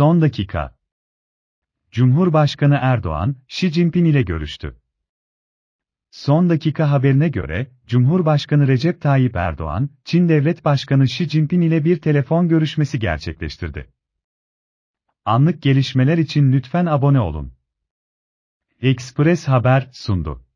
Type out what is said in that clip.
Son dakika. Cumhurbaşkanı Erdoğan, Xi Jinping ile görüştü. Son dakika haberine göre, Cumhurbaşkanı Recep Tayyip Erdoğan, Çin Devlet Başkanı Xi Jinping ile bir telefon görüşmesi gerçekleştirdi. Anlık gelişmeler için lütfen abone olun. Express Haber sundu.